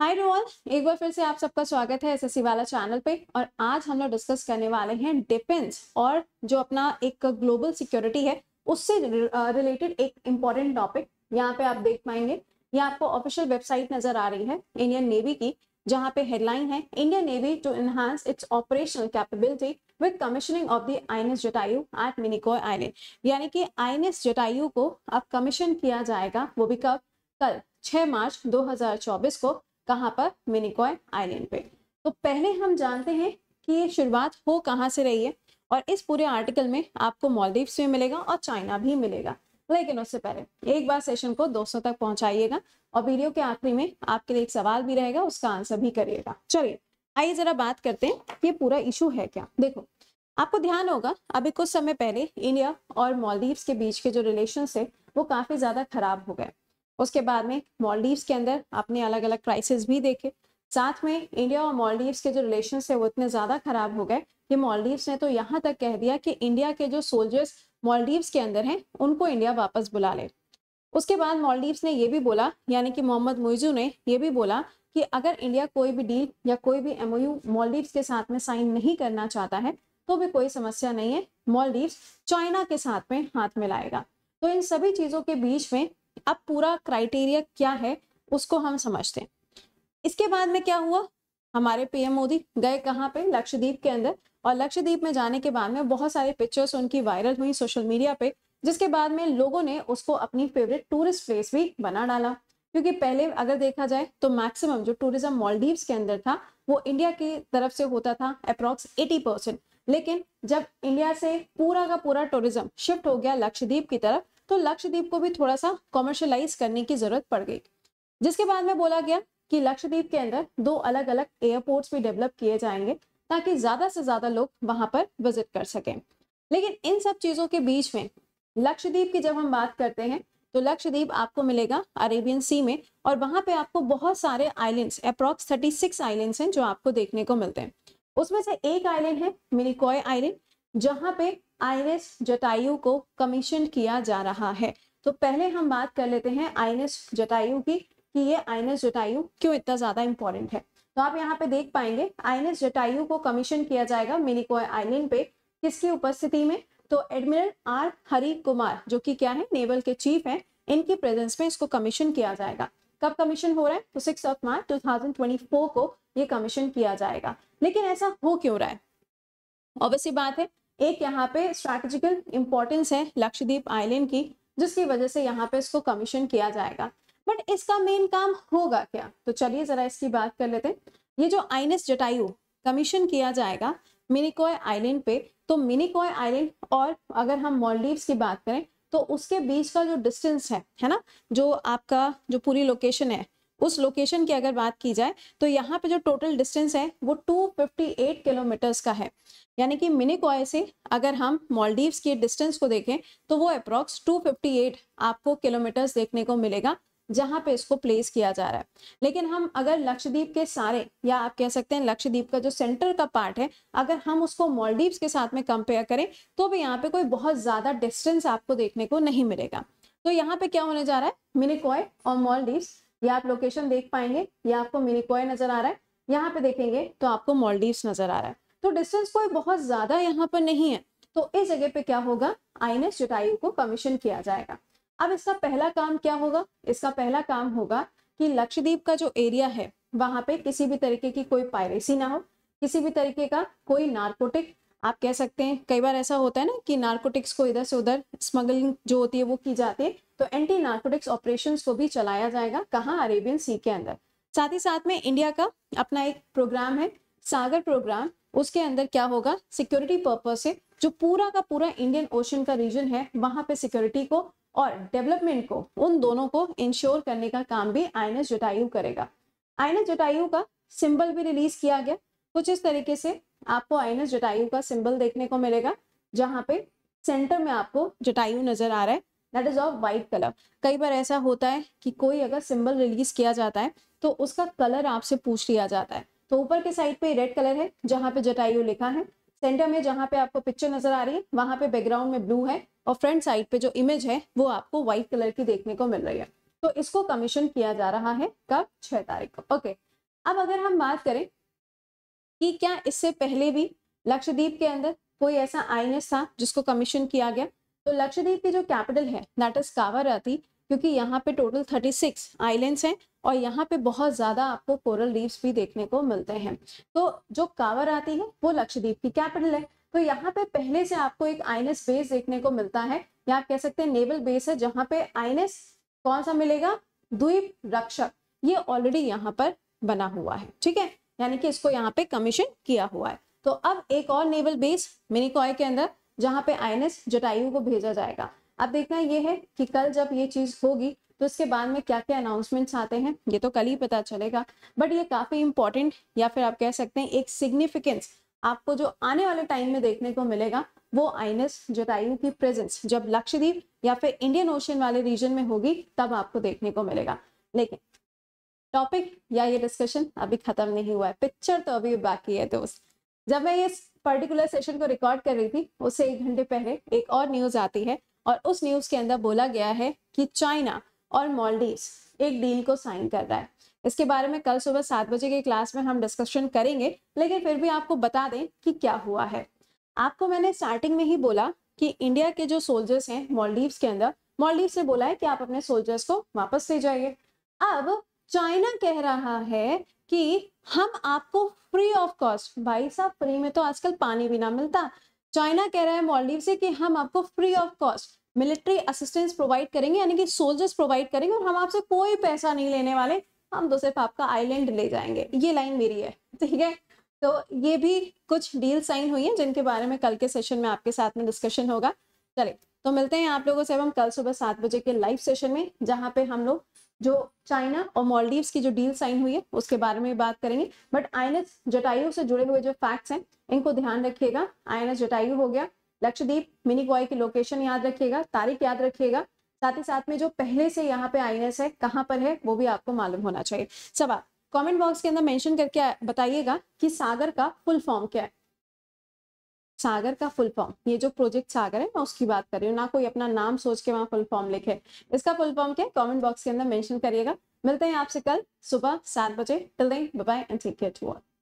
हाय role एक बार फिर से आप सबका स्वागत है एसएससी वाला चैनल पे और आज हम लोग डिस्कस करने वाले हैं डिफेंस और जो अपना एक ग्लोबल सिक्योरिटी है उससे रिलेटेड एक इम्पॉर्टेंट टॉपिक यहाँ पे आप देख पाएंगे ये आपको ऑफिशियल वेबसाइट नजर आ रही है इंडियन नेवी की जहाँ पे हेडलाइन है Indian navy to enhance its operational capability with commissioning of the I N S Jatayu at Minicoy island यानी कि आई एन एस जटायु को अब कमीशन किया जाएगा वो भी कब कल छह मार्च 2024 को कहाँ पर मिनिकॉय आइलैंड पे तो पहले हम जानते हैं कि ये शुरुआत हो कहाँ से रही है और इस पूरे आर्टिकल में आपको मॉलदीव्स भी मिलेगा और चाइना भी मिलेगा लेकिन उससे पहले एक बार सेशन को 200 तक पहुंचाइएगा और वीडियो के आखिरी में आपके लिए एक सवाल भी रहेगा उसका आंसर भी करिएगा चलिए आइए जरा बात करते हैं कि पूरा इशू है क्या देखो आपको ध्यान होगा अभी कुछ समय पहले इंडिया और मॉलदीव्स के बीच के जो रिलेशन है वो काफी ज्यादा खराब हो गए उसके बाद में मॉलडीव्स के अंदर आपने अलग अलग क्राइसिस भी देखे साथ में इंडिया और मॉलडीव्स के जो रिलेशन है वो इतने ज़्यादा खराब हो गए कि मॉलडीव्स ने तो यहाँ तक कह दिया कि इंडिया के जो सोल्जर्स मॉलडीव्स के अंदर हैं उनको इंडिया वापस बुला ले उसके बाद मॉलडीव्स ने यह भी बोला यानी कि मोहम्मद मोइजू ने ये भी बोला कि अगर इंडिया कोई भी डील या कोई भी एमओयू मॉलडीव्स के साथ में साइन नहीं करना चाहता है तो भी कोई समस्या नहीं है मॉलडीव्स चाइना के साथ में हाथ मिलाएगा तो इन सभी चीज़ों के बीच में अब पूरा क्राइटेरिया क्या है उसको हम समझते हैं इसके बाद में क्या हुआ हमारे पीएम मोदी गए कहाँ पे लक्षद्वीप के अंदर और लक्षद्वीप में जाने के बाद में बहुत सारे पिक्चर्स उनकी वायरल हुई सोशल मीडिया पे जिसके बाद में लोगों ने उसको अपनी फेवरेट टूरिस्ट प्लेस भी बना डाला क्योंकि पहले अगर देखा जाए तो मैक्सिमम जो टूरिज्म मॉलडीव्स के अंदर था वो इंडिया की तरफ से होता था अप्रॉक्स 80 परसेंट लेकिन जब इंडिया से पूरा का पूरा टूरिज्म शिफ्ट हो गया लक्षद्वीप की तरफ तो लक्षद्वीप को भी थोड़ा सा कॉमर्शलाइज करने की जरूरत पड़ गई जिसके बाद में बोला गया कि लक्षद्वीप के अंदर दो अलग अलग एयरपोर्ट्स भी डेवलप किए जाएंगे ताकि ज्यादा से ज्यादा लोग वहां पर विजिट कर सकें लेकिन इन सब चीजों के बीच में लक्षद्वीप की जब हम बात करते हैं तो लक्षद्वीप आपको मिलेगा अरेबियन सी में और वहां पे आपको बहुत सारे आइलैंड्स अप्रॉक्स 36 आइलैंड्स हैं जो आपको देखने को मिलते हैं उसमें से एक आइलैंड है मिनिकॉय आइलैंड जहां पे आईएनएस जटायु को कमीशन किया जा रहा है तो पहले हम बात कर लेते हैं आईएनएस जटायु की कि ये आईएनएस जटायु क्यों इतना ज्यादा इंपॉर्टेंट है तो आप यहाँ पे देख पाएंगे आईएनएस जटायु को कमीशन किया जाएगा मिनिकॉय आईलैंड पे किसकी उपस्थिति में तो एडमिरल आर हरि कुमार जो कि क्या है नेवल के चीफ है इनकी प्रेजेंस में इसको कमीशन किया जाएगा कब कमीशन हो रहा है तो सिक्स ऑफ मार्च टू को ये कमीशन किया जाएगा लेकिन ऐसा हो क्यों रहा है ऑब्वियसली बात है एक यहाँ पे स्ट्रैटेजिकल इंपॉर्टेंस है लक्षद्वीप आइलैंड की जिसकी वजह से यहाँ पे इसको कमीशन किया जाएगा बट इसका मेन काम होगा क्या तो चलिए जरा इसकी बात कर लेते हैं ये जो आइनस जटायु कमीशन किया जाएगा मिनिकॉय आइलैंड पे तो मिनिकॉय आइलैंड और अगर हम मॉलडीव्स की बात करें तो उसके बीच का जो डिस्टेंस है है ना जो आपका जो पूरी लोकेशन है उस लोकेशन की अगर बात की जाए तो यहाँ पे जो टोटल डिस्टेंस है वो 258 किलोमीटर्स का है यानी कि मिनिकॉय से अगर हम मॉलडीव की डिस्टेंस को देखें तो वो अप्रॉक्स 258 आपको किलोमीटर्स देखने को मिलेगा जहाँ पे इसको प्लेस किया जा रहा है लेकिन हम अगर लक्षद्वीप के सारे या आप कह सकते हैं लक्षद्वीप का जो सेंटर का पार्ट है अगर हम उसको मॉलडीव के साथ में कंपेयर करें तो भी यहाँ पे कोई बहुत ज्यादा डिस्टेंस आपको देखने को नहीं मिलेगा तो यहाँ पे क्या होने जा रहा है मिनिकॉय और मॉलडीव्स ये आप लोकेशन देख पाएंगे ये आपको मिनिकॉय नजर आ रहा है यहाँ पे देखेंगे तो आपको मॉलडीव्स नजर आ रहा है तो डिस्टेंस कोई बहुत ज्यादा यहाँ पर नहीं है तो इस जगह पे क्या होगा आई एन जटायु को कमीशन किया जाएगा अब इसका पहला काम क्या होगा इसका पहला काम होगा कि लक्षद्वीप का जो एरिया है वहां पे किसी भी तरीके की कोई पायरेसी ना हो किसी भी तरीके का कोई नार्कोटिक आप कह सकते हैं कई बार ऐसा होता है ना कि नार्कोटिक्स को इधर से उधर स्मगलिंग जो होती है वो की जाती है तो एंटी नार्कोटिक्स ऑपरेशन को भी चलाया जाएगा कहाँ अरेबियन सी के अंदर साथ ही साथ में इंडिया का अपना एक प्रोग्राम है सागर प्रोग्राम उसके अंदर क्या होगा सिक्योरिटी पर्पज से जो पूरा का पूरा इंडियन ओशन का रीजन है वहां पे सिक्योरिटी को और डेवलपमेंट को उन दोनों को इंश्योर करने का काम भी आई जटायु करेगा आई जटायु का सिंबल भी रिलीज किया गया कुछ इस तरीके से आपको आई जटायु का सिंबल देखने को मिलेगा जहां पे सेंटर में आपको जटायु नजर आ रहा है that is of white colour कई बार ऐसा होता है कि कोई अगर सिंबल रिलीज किया जाता है तो उसका कलर आपसे पूछ लिया जाता है तो ऊपर के साइड पे रेड कलर है जहाँ पे जटायु लिखा है सेंटर में जहाँ पे आपको पिक्चर नजर आ रही है वहां पे बैकग्राउंड में ब्लू है और फ्रंट साइड पे जो इमेज है वो आपको व्हाइट कलर की देखने को मिल रही है तो इसको कमीशन किया जा रहा है कब छह तारीख को ओके अब अगर हम बात करें कि क्या इससे पहले भी लक्षद्वीप के अंदर कोई ऐसा आईनेस था जिसको कमीशन किया गया तो लक्षद्वीप की जो कैपिटल है दैट इज कावाराती क्योंकि यहाँ पे टोटल 36 आइलैंड्स हैं और यहाँ पे बहुत ज़्यादा आपको कोरल रीफ्स भी देखने को मिलते हैं तो जो कावर आती है वो लक्षद्वीप की कैपिटल है तो यहाँ पे पहले से आपको एक आइनस बेस देखने को मिलता है या आप कह सकते हैं नेवल बेस है जहाँ पे आइनस कौन सा मिलेगा द्वीप रक्षक ये ऑलरेडी यहाँ पर बना हुआ है ठीक है यानी कि इसको यहाँ पे कमीशन किया हुआ है तो अब एक और नेवल बेस मिनिकॉय के अंदर जहां पे आईएनएस जटायु को भेजा जाएगा अब देखना ये है कि कल जब ये चीज होगी तो उसके बाद में क्या क्या अनाउंसमेंट्स आते हैं ये तो कल ही पता चलेगा बट ये काफी इंपॉर्टेंट या फिर आप कह सकते हैं एक सिग्निफिकेंस आपको जो आने वाले टाइम में देखने को मिलेगा वो आइनस जटायु की प्रेजेंस जब लक्षद्वीप या फिर इंडियन ओशन वाले रीजन में होगी तब आपको देखने को मिलेगा लेकिन टॉपिक या ये डिस्कशन अभी खत्म नहीं हुआ है पिक्चर तो अभी बाकी है दोस्त जब मैं ये पर्टिकुलर सेशन को रिकॉर्ड कर रही थी उससे एक घंटे पहले एक और न्यूज़ आती है और उस न्यूज़ के अंदर बोला गया है कि चाइना और मॉलडीव एक डील को साइन कर रहा है इसके बारे में कल सुबह सात बजे के क्लास में हम डिस्कशन करेंगे लेकिन फिर भी आपको बता दें कि क्या हुआ है आपको मैंने स्टार्टिंग में ही बोला कि इंडिया के जो सोल्जर्स हैं मॉलडीव के अंदर मॉलडीव ने बोला है कि आप अपने सोल्जर्स को वापस ले जाइए अब चाइना कह रहा है कि हम आपको फ्री ऑफ कॉस्ट भाई साहब फ्री में तो आजकल पानी भी ना मिलता चाइना कह रहा है मॉलडीव से कि हम आपको free of cost military assistance provide करेंगे यानी कि सोल्जर्स प्रोवाइड करेंगे और हम आपसे कोई पैसा नहीं लेने वाले हम तो सिर्फ आपका आइलैंड ले जाएंगे ये लाइन मेरी है ठीक है तो ये भी कुछ डील साइन हुई है जिनके बारे में कल के सेशन में आपके साथ में डिस्कशन होगा चले तो मिलते हैं आप लोगों से हम कल सुबह सात बजे के लाइव सेशन में जहाँ पे हम लोग जो चाइना और मॉलडीव्स की जो डील साइन हुई है उसके बारे में बात करेंगे बट आईएनएस जटायु से जुड़े हुए जो फैक्ट्स हैं इनको ध्यान रखिएगा आईएनएस जटायु हो गया लक्षद्वीप मिनीकॉय की लोकेशन याद रखिएगा तारीख याद रखिएगा साथ ही साथ में जो पहले से यहाँ पे आईएनएस है कहाँ पर है वो भी आपको मालूम होना चाहिए सवाल कॉमेंट बॉक्स के अंदर मेंशन करके बताइएगा कि सागर का फुल फॉर्म क्या है सागर का फुल फॉर्म ये जो प्रोजेक्ट सागर है मैं उसकी बात कर रही हूँ ना कोई अपना नाम सोच के वहाँ फुल फॉर्म लिखे इसका फुल फॉर्म क्या कॉमेंट बॉक्स के अंदर मैंशन करिएगा मिलते हैं आपसे कल सुबह सात बजे till then bye and take care to all